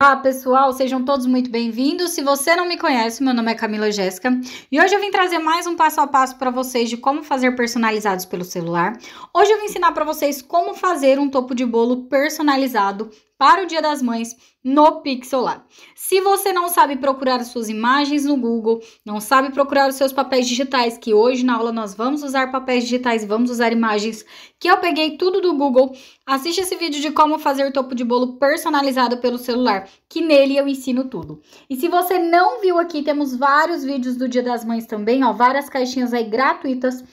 Olá pessoal, sejam todos muito bem-vindos. Se você não me conhece, meu nome é Camila Jéssica e hoje eu vim trazer mais um passo a passo para vocês de como fazer personalizados pelo celular. Hoje eu vim ensinar para vocês como fazer um topo de bolo personalizado para o Dia das Mães no Pixel Lab. Se você não sabe procurar suas imagens no Google, não sabe procurar os seus papéis digitais, que hoje na aula nós vamos usar papéis digitais, vamos usar imagens, que eu peguei tudo do Google, assiste esse vídeo de como fazer topo de bolo personalizado pelo celular, que nele eu ensino tudo. E se você não viu aqui, temos vários vídeos do Dia das Mães também, ó, várias caixinhas aí gratuitas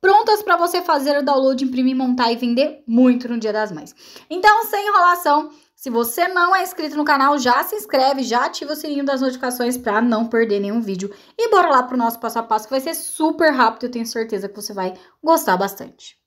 prontas para você fazer o download, imprimir, montar e vender muito no Dia das Mães. Então, sem enrolação, se você não é inscrito no canal, já se inscreve, já ativa o sininho das notificações para não perder nenhum vídeo. E bora lá pro nosso passo a passo que vai ser super rápido, eu tenho certeza que você vai gostar bastante.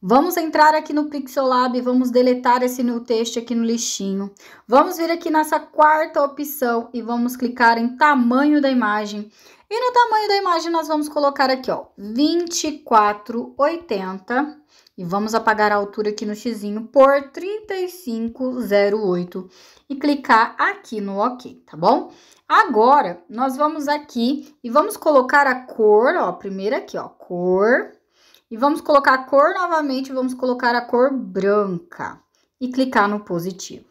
Vamos entrar aqui no Pixel Lab, vamos deletar esse new texto aqui no lixinho. Vamos vir aqui nessa quarta opção e vamos clicar em tamanho da imagem. E no tamanho da imagem nós vamos colocar aqui, ó, 2480 e vamos apagar a altura aqui no xizinho por 35,08 e clicar aqui no OK, tá bom? Agora, nós vamos aqui e vamos colocar a cor, ó, primeiro aqui, ó, cor. E vamos colocar a cor novamente, vamos colocar a cor branca e clicar no positivo.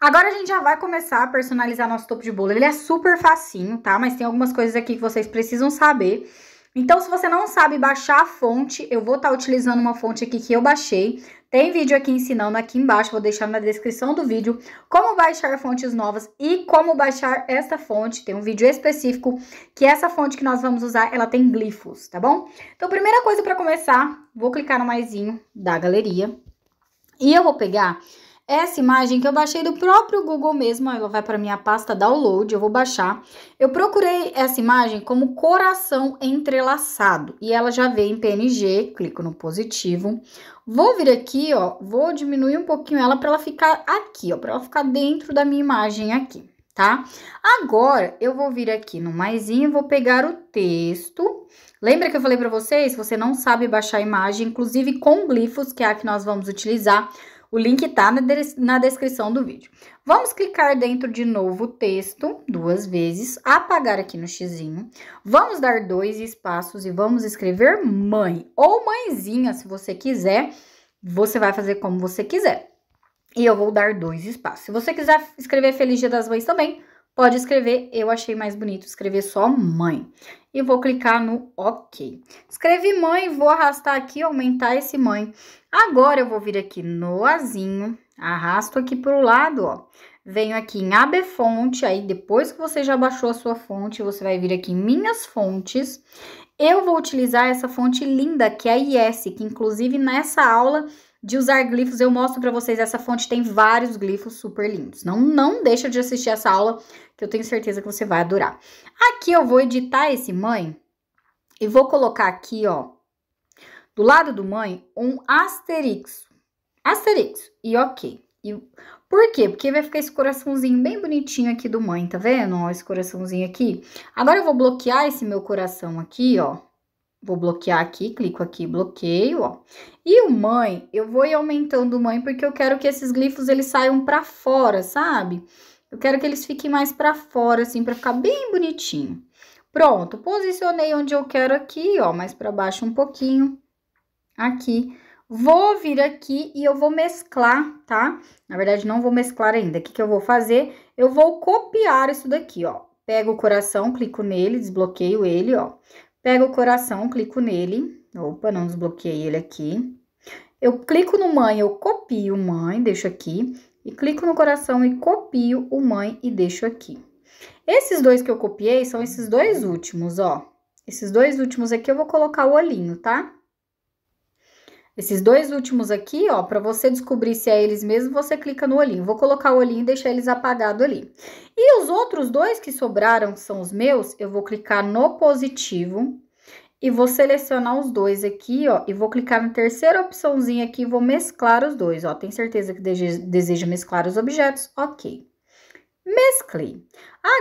Agora a gente já vai começar a personalizar nosso topo de bolo. Ele é super facinho, tá? Mas tem algumas coisas aqui que vocês precisam saber. Então, se você não sabe baixar a fonte, eu vou estar tá utilizando uma fonte aqui que eu baixei. Tem vídeo aqui ensinando aqui embaixo, vou deixar na descrição do vídeo como baixar fontes novas e como baixar essa fonte. Tem um vídeo específico que essa fonte que nós vamos usar, ela tem glifos, tá bom? Então, primeira coisa para começar, vou clicar no maisinho da galeria e eu vou pegar é essa imagem que eu baixei do próprio Google mesmo, ela vai para minha pasta download, eu vou baixar. Eu procurei essa imagem como coração entrelaçado e ela já veio em PNG, clico no positivo. Vou vir aqui, ó, vou diminuir um pouquinho ela para ela ficar aqui, ó, para ela ficar dentro da minha imagem aqui, tá? Agora eu vou vir aqui no maisinho, vou pegar o texto. Lembra que eu falei para vocês, se você não sabe baixar a imagem, inclusive com glifos, que é a que nós vamos utilizar, o link tá na, na descrição do vídeo. Vamos clicar dentro de novo o texto duas vezes, apagar aqui no xizinho. Vamos dar dois espaços e vamos escrever mãe ou mãezinha, se você quiser. Você vai fazer como você quiser. E eu vou dar dois espaços. Se você quiser escrever Feliz Dia das Mães também, Pode escrever, eu achei mais bonito escrever só mãe. E vou clicar no OK. Escrevi mãe, vou arrastar aqui, aumentar esse mãe. Agora eu vou vir aqui no azinho, arrasto aqui para o lado, ó. Venho aqui em AB fonte, aí depois que você já baixou a sua fonte, você vai vir aqui em minhas fontes. Eu vou utilizar essa fonte linda, que é a IS, que inclusive nessa aula de usar glifos, eu mostro para vocês essa fonte, tem vários glifos super lindos. Não, não deixa de assistir essa aula, que eu tenho certeza que você vai adorar. Aqui eu vou editar esse mãe e vou colocar aqui, ó, do lado do mãe, um asterixo. Asterixo e ok. E por quê? Porque vai ficar esse coraçãozinho bem bonitinho aqui do mãe, tá vendo? Ó, esse coraçãozinho aqui. Agora eu vou bloquear esse meu coração aqui, ó. Vou bloquear aqui, clico aqui, bloqueio, ó. E o mãe, eu vou ir aumentando o mãe porque eu quero que esses glifos eles saiam para fora, sabe? Eu quero que eles fiquem mais para fora, assim, para ficar bem bonitinho. Pronto, posicionei onde eu quero aqui, ó, mais para baixo um pouquinho. Aqui. Vou vir aqui e eu vou mesclar, tá? Na verdade, não vou mesclar ainda. O que, que eu vou fazer? Eu vou copiar isso daqui, ó. Pego o coração, clico nele, desbloqueio ele, ó. Pego o coração, clico nele. Opa, não desbloqueei ele aqui. Eu clico no mãe, eu copio mãe, deixo aqui. E clico no coração e copio o mãe e deixo aqui. Esses dois que eu copiei são esses dois últimos, ó. Esses dois últimos aqui eu vou colocar o olhinho, tá? Esses dois últimos aqui, ó, para você descobrir se é eles mesmo, você clica no olhinho. Vou colocar o olhinho e deixar eles apagados ali. E os outros dois que sobraram, que são os meus, eu vou clicar no positivo e vou selecionar os dois aqui, ó, e vou clicar na terceira opçãozinha aqui e vou mesclar os dois, ó. Tem certeza que deseja mesclar os objetos? Ok. Mesclei.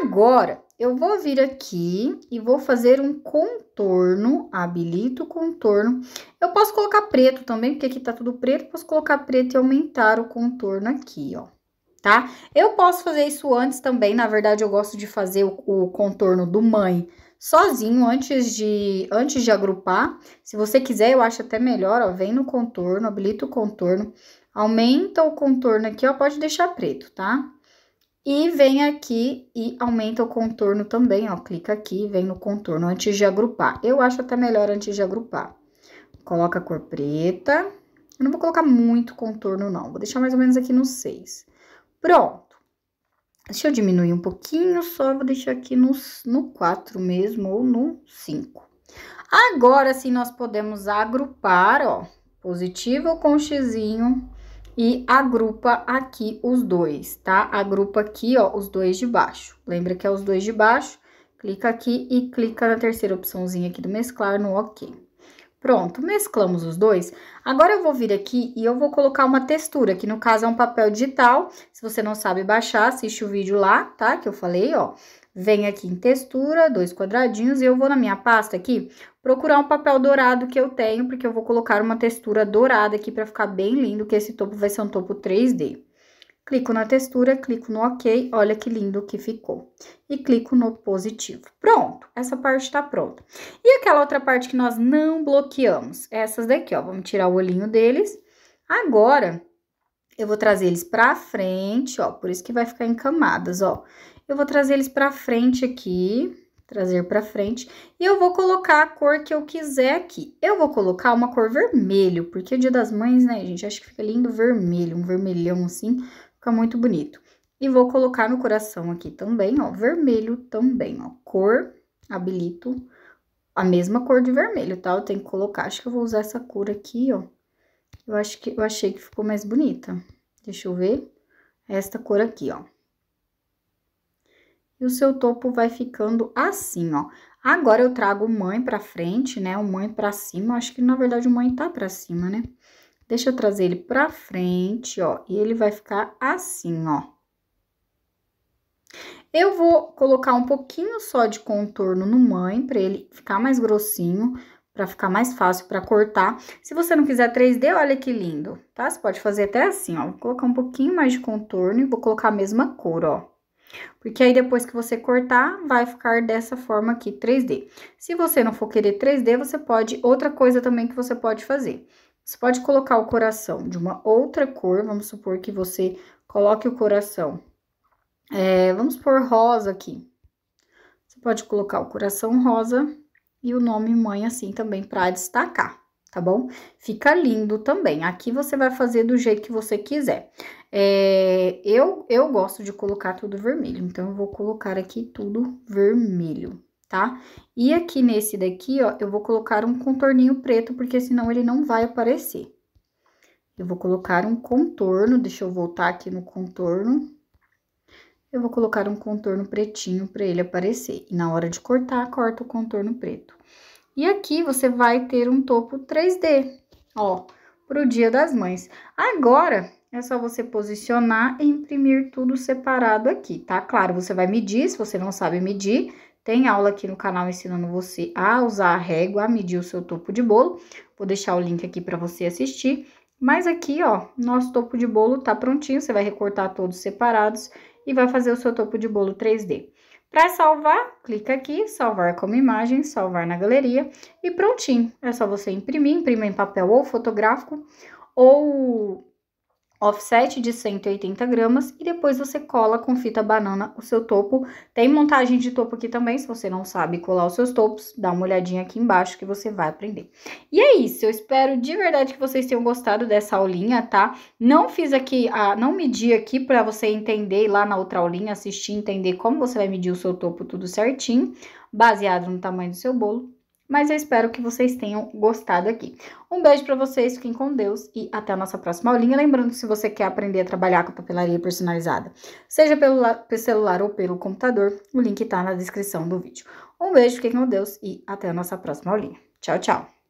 Agora, eu vou vir aqui e vou fazer um contorno, habilito o contorno. Eu posso colocar preto também, porque aqui tá tudo preto, posso colocar preto e aumentar o contorno aqui, ó, tá? Eu posso fazer isso antes também, na verdade eu gosto de fazer o, o contorno do mãe sozinho antes de, antes de agrupar. Se você quiser, eu acho até melhor, ó, vem no contorno, habilita o contorno, aumenta o contorno aqui, ó, pode deixar preto, tá? Tá? E vem aqui e aumenta o contorno também, ó. Clica aqui vem no contorno antes de agrupar. Eu acho até melhor antes de agrupar. Coloca a cor preta. Eu não vou colocar muito contorno, não. Vou deixar mais ou menos aqui no 6. Pronto. Deixa eu diminuir um pouquinho só. Vou deixar aqui no, no 4 mesmo ou no 5. Agora sim, nós podemos agrupar, ó. Positivo com xizinho e agrupa aqui os dois, tá? Agrupa aqui, ó, os dois de baixo. Lembra que é os dois de baixo? Clica aqui e clica na terceira opçãozinha aqui do mesclar no OK. Pronto, mesclamos os dois. Agora eu vou vir aqui e eu vou colocar uma textura, que no caso é um papel digital. Se você não sabe baixar, assiste o vídeo lá, tá? Que eu falei, ó. Vem aqui em textura, dois quadradinhos, e eu vou na minha pasta aqui, procurar um papel dourado que eu tenho, porque eu vou colocar uma textura dourada aqui para ficar bem lindo, que esse topo vai ser um topo 3D. Clico na textura, clico no OK, olha que lindo que ficou. E clico no positivo. Pronto, essa parte tá pronta. E aquela outra parte que nós não bloqueamos? Essas daqui, ó, vamos tirar o olhinho deles. Agora, eu vou trazer eles pra frente, ó, por isso que vai ficar em camadas, ó. Eu vou trazer eles pra frente aqui, trazer para frente. E eu vou colocar a cor que eu quiser aqui. Eu vou colocar uma cor vermelho, porque é dia das mães, né, gente? Acho que fica lindo vermelho, um vermelhão assim, fica muito bonito. E vou colocar no coração aqui também, ó, vermelho também, ó, cor, habilito a mesma cor de vermelho, tá? Eu tenho que colocar, acho que eu vou usar essa cor aqui, ó. Eu acho que, eu achei que ficou mais bonita. Deixa eu ver. Esta cor aqui, ó e o seu topo vai ficando assim, ó. Agora, eu trago o mãe pra frente, né, o mãe pra cima, acho que, na verdade, o mãe tá pra cima, né? Deixa eu trazer ele pra frente, ó, e ele vai ficar assim, ó. Eu vou colocar um pouquinho só de contorno no mãe, pra ele ficar mais grossinho, pra ficar mais fácil pra cortar. Se você não quiser 3D, olha que lindo, tá? Você pode fazer até assim, ó, vou colocar um pouquinho mais de contorno e vou colocar a mesma cor, ó. Porque aí, depois que você cortar, vai ficar dessa forma aqui, 3D. Se você não for querer 3D, você pode... Outra coisa também que você pode fazer. Você pode colocar o coração de uma outra cor, vamos supor que você coloque o coração... É, vamos pôr rosa aqui. Você pode colocar o coração rosa e o nome mãe assim também para destacar, tá bom? Fica lindo também. Aqui você vai fazer do jeito que você quiser. É, eu, eu gosto de colocar tudo vermelho, então eu vou colocar aqui tudo vermelho, tá? E aqui nesse daqui, ó, eu vou colocar um contorninho preto, porque senão ele não vai aparecer. Eu vou colocar um contorno, deixa eu voltar aqui no contorno. Eu vou colocar um contorno pretinho para ele aparecer. E na hora de cortar, corta o contorno preto. E aqui você vai ter um topo 3D, ó, pro Dia das Mães. Agora, é só você posicionar e imprimir tudo separado aqui, tá? Claro, você vai medir, se você não sabe medir, tem aula aqui no canal ensinando você a usar a régua, a medir o seu topo de bolo. Vou deixar o link aqui para você assistir. Mas aqui, ó, nosso topo de bolo tá prontinho, você vai recortar todos separados e vai fazer o seu topo de bolo 3D. Para salvar, clica aqui, salvar como imagem, salvar na galeria e prontinho. É só você imprimir, imprimir em papel ou fotográfico ou offset de 180 gramas e depois você cola com fita banana o seu topo. Tem montagem de topo aqui também, se você não sabe colar os seus topos, dá uma olhadinha aqui embaixo que você vai aprender. E é isso, eu espero de verdade que vocês tenham gostado dessa aulinha, tá? Não fiz aqui, a, não medi aqui para você entender lá na outra aulinha, assistir, entender como você vai medir o seu topo tudo certinho, baseado no tamanho do seu bolo. Mas eu espero que vocês tenham gostado aqui. Um beijo para vocês, fiquem com Deus e até a nossa próxima aulinha. Lembrando que se você quer aprender a trabalhar com papelaria personalizada, seja pelo, celular ou pelo computador, o link está na descrição do vídeo. Um beijo, fiquem com Deus e até a nossa próxima aulinha. Tchau, tchau!